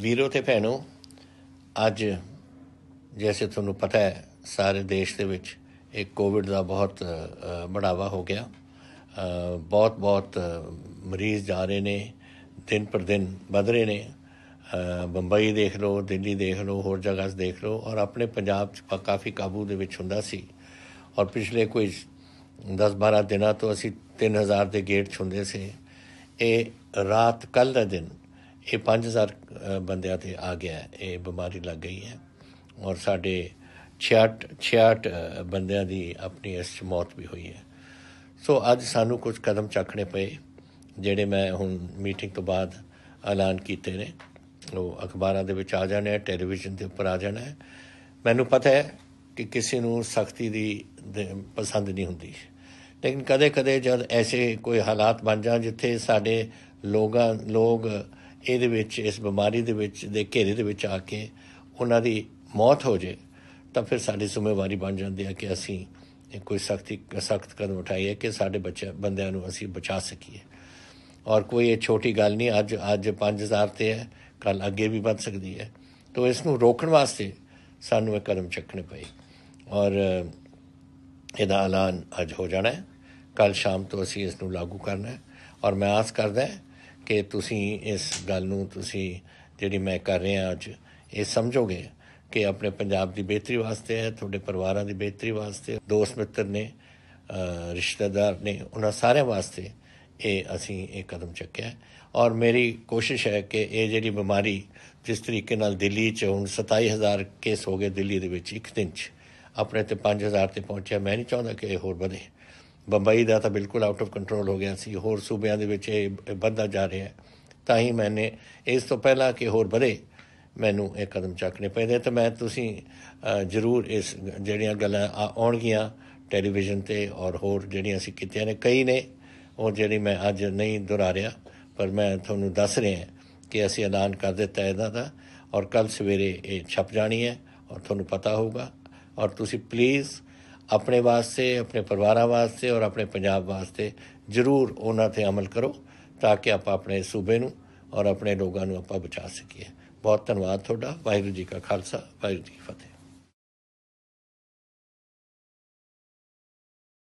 ਵੀਰੋ ਤੇ ਭੈਣੋ ਅੱਜ ਜੈਸੇ ਤੁਹਾਨੂੰ ਪਤਾ ਹੈ ਸਾਰੇ ਦੇਸ਼ ਦੇ ਵਿੱਚ ਇਹ ਕੋਵਿਡ ਦਾ ਬਹੁਤ ਬੜਾਵਾ ਹੋ ਗਿਆ ਬਹੁਤ ਬਹੁਤ ਮਰੀਜ਼ ਜਾ ਰਹੇ ਨੇ ਦਿਨ ਪਰ ਦਿਨ ਵਧ ਰਹੇ ਨੇ ਬੰਬਈ ਦੇਖ ਲਓ ਦਿੱਲੀ ਦੇਖ ਲਓ ਹੋਰ ਜਗ੍ਹਾਸ ਦੇਖ ਲਓ ਔਰ ਆਪਣੇ ਪੰਜਾਬ ਚ ਕਾਫੀ ਕਾਬੂ ਦੇ ਵਿੱਚ ਹੁੰਦਾ ਸੀ ਔਰ ਪਿਛਲੇ ਕੋਈ 10-12 ਦਿਨਾਂ ਤੋਂ ਅਸੀਂ 3000 ਦੇ ਗੇਟ ਛੁੰਦੇ ਸੀ ਇਹ ਰਾਤ ਕੱਲ ਦਾ ਦਿਨ ਇਹ 5000 ਬੰਦਿਆਂ ਤੇ ਆ ਗਿਆ ਇਹ ਬਿਮਾਰੀ ਲੱਗ ਗਈ ਹੈ ਔਰ ਸਾਡੇ 66 66 ਬੰਦਿਆਂ ਦੀ ਆਪਣੀ ਇਸ ਮੌਤ ਵੀ ਹੋਈ ਹੈ ਸੋ ਅੱਜ ਸਾਨੂੰ ਕੁਝ ਕਦਮ ਚੱਕਣੇ ਪਏ ਜਿਹੜੇ ਮੈਂ ਹੁਣ ਮੀਟਿੰਗ ਤੋਂ ਬਾਅਦ ਐਲਾਨ ਕੀਤੇ ਨੇ ਉਹ ਅਖਬਾਰਾਂ ਦੇ ਵਿੱਚ ਆ ਜਾਣੇ ਟੈਲੀਵਿਜ਼ਨ ਦੇ ਉੱਪਰ ਆ ਜਾਣਾ ਹੈ ਮੈਨੂੰ ਪਤਾ ਹੈ ਕਿ ਕਿਸੇ ਨੂੰ ਸਖਤੀ ਦੀ ਪਸੰਦ ਨਹੀਂ ਹੁੰਦੀ ਲੇਕਿਨ ਕਦੇ-ਕਦੇ ਜਦ ਐਸੇ ਕੋਈ ਹਾਲਾਤ ਬਣ ਜਾਂ ਜਿੱਥੇ ਸਾਡੇ ਲੋਕਾਂ ਲੋਕ ਇਹਦੇ ਵਿੱਚ ਇਸ ਬਿਮਾਰੀ ਦੇ ਵਿੱਚ ਦੇ ਘੇਰੇ ਦੇ ਵਿੱਚ ਆ ਕੇ ਉਹਨਾਂ ਦੀ ਮੌਤ ਹੋ ਜੇ ਤਾਂ ਫਿਰ ਸਾਡੀ ਜ਼ਿੰਮੇਵਾਰੀ ਬਣ ਜਾਂਦੀ ਹੈ ਕਿ ਅਸੀਂ ਕੋਈ ਸਖਤੀ ਸਖਤ ਕਦਮ ਉਠਾਈਏ ਕਿ ਸਾਡੇ ਬੱਚੇ ਬੰਦਿਆਂ ਨੂੰ ਅਸੀਂ ਬਚਾ ਸਕੀਏ ਔਰ ਕੋਈ ਇਹ ਛੋਟੀ ਗੱਲ ਨਹੀਂ ਅੱਜ ਅੱਜ 5000 ਤੇ ਹੈ ਕੱਲ ਅੱਗੇ ਵੀ ਵੱਧ ਸਕਦੀ ਹੈ ਤੋਂ ਇਸ ਨੂੰ ਰੋਕਣ ਵਾਸਤੇ ਸਾਨੂੰ ਇਹ ਕਦਮ ਚੱਕਣੇ ਪਏ ਔਰ ਇਹਦਾ ਐਲਾਨ ਅੱਜ ਹੋ ਜਾਣਾ ਹੈ ਕੱਲ ਸ਼ਾਮ ਤੋਂ ਅਸੀਂ ਇਸ ਨੂੰ ਲਾਗੂ ਕਰਨਾ ਹੈ ਔਰ ਮੈਂ ਆਸ ਕਰਦਾ ਹਾਂ ਕਿ ਤੁਸੀਂ ਇਸ ਗੱਲ ਨੂੰ ਤੁਸੀਂ ਜਿਹੜੀ ਮੈਂ ਕਰ ਰਿਹਾ ਅੱਜ ਇਹ ਸਮਝੋਗੇ ਕਿ ਆਪਣੇ ਪੰਜਾਬ ਦੀ ਬਿਹਤਰੀ ਵਾਸਤੇ ਹੈ ਤੁਹਾਡੇ ਪਰਿਵਾਰਾਂ ਦੀ ਬਿਹਤਰੀ ਵਾਸਤੇ ਦੋਸਤ ਮਿੱਤਰ ਨੇ ਰਿਸ਼ਤੇਦਾਰ ਨੇ ਉਹਨਾਂ ਸਾਰੇ ਵਾਸਤੇ ਇਹ ਅਸੀਂ ਇਹ ਕਦਮ ਚੱਕਿਆ ਔਰ ਮੇਰੀ ਕੋਸ਼ਿਸ਼ ਹੈ ਕਿ ਇਹ ਜਿਹੜੀ ਬਿਮਾਰੀ ਜਿਸ ਤਰੀਕੇ ਨਾਲ ਦਿੱਲੀ 'ਚ ਹੁਣ 27000 ਕੇਸ ਹੋ ਗਏ ਦਿੱਲੀ ਦੇ ਵਿੱਚ ਇੱਕ ਦਿਨ 'ਚ ਆਪਣੇ ਤੇ 5000 ਤੇ ਪਹੁੰਚਿਆ ਮੈਂ ਨਹੀਂ ਚਾਹੁੰਦਾ ਕਿ ਇਹ ਹੋਰ ਵਧੇ ਬੰਬਈ ਦਾ ਤਾਂ ਬਿਲਕੁਲ ਆਊਟ ਆਫ ਕੰਟਰੋਲ ਹੋ ਗਿਆ ਸੀ ਹੋਰ ਸੂਬਿਆਂ ਦੇ ਵਿੱਚ ਇਹ ਵੱਧਦਾ ਜਾ ਰਿਹਾ ਹੈ ਤਾਂ ਹੀ ਮੈਨੇ ਇਸ ਤੋਂ ਪਹਿਲਾਂ ਕਿ ਹੋਰ ਵਧੇ ਮੈਨੂੰ ਇਹ ਕਦਮ ਚੱਕਣੇ ਪੈਦੇ ਤਾਂ ਮੈਂ ਤੁਸੀਂ ਜ਼ਰੂਰ ਇਸ ਜਿਹੜੀਆਂ ਗੱਲਾਂ ਆਉਣਗੀਆਂ ਟੈਲੀਵਿਜ਼ਨ ਤੇ ਔਰ ਹੋਰ ਜਿਹੜੀਆਂ ਅਸੀਂ ਕੀਤੀਆਂ ਨੇ ਕਈ ਨੇ ਉਹ ਜਿਹੜੀ ਮੈਂ ਅੱਜ ਨਹੀਂ ਦੁਹਰਾ ਰਿਹਾ ਪਰ ਮੈਂ ਤੁਹਾਨੂੰ ਦੱਸ ਰਿਹਾ ਕਿ ਅਸੀਂ ਐਲਾਨ ਕਰ ਦਿੱਤਾ ਇਹਦਾ ਦਾ ਔਰ ਕੱਲ ਸਵੇਰੇ ਇਹ ਛਪ ਜਾਣੀ ਹੈ ਔਰ ਤੁਹਾਨੂੰ ਪਤਾ ਹੋਊਗਾ ਔਰ ਤੁਸੀਂ ਪਲੀਜ਼ ਆਪਣੇ ਵਾਸਤੇ ਆਪਣੇ ਪਰਿਵਾਰਾਂ ਵਾਸਤੇ ਔਰ ਆਪਣੇ ਪੰਜਾਬ ਵਾਸਤੇ ਜ਼ਰੂਰ ਉਹਨਾਂ ਤੇ ਅਮਲ ਕਰੋ ਤਾਂ ਕਿ ਆਪਾਂ ਆਪਣੇ ਸੂਬੇ ਨੂੰ ਔਰ ਆਪਣੇ ਲੋਕਾਂ ਨੂੰ ਆਪਾਂ ਬਚਾ ਸਕੀਏ ਬਹੁਤ ਧੰਨਵਾਦ ਤੁਹਾਡਾ ਵਾਹਿਗੁਰੂ ਜੀ ਕਾ ਖਾਲਸਾ ਵਾਹਿਗੁਰੂ ਜੀ ਕੀ ਫਤਿਹ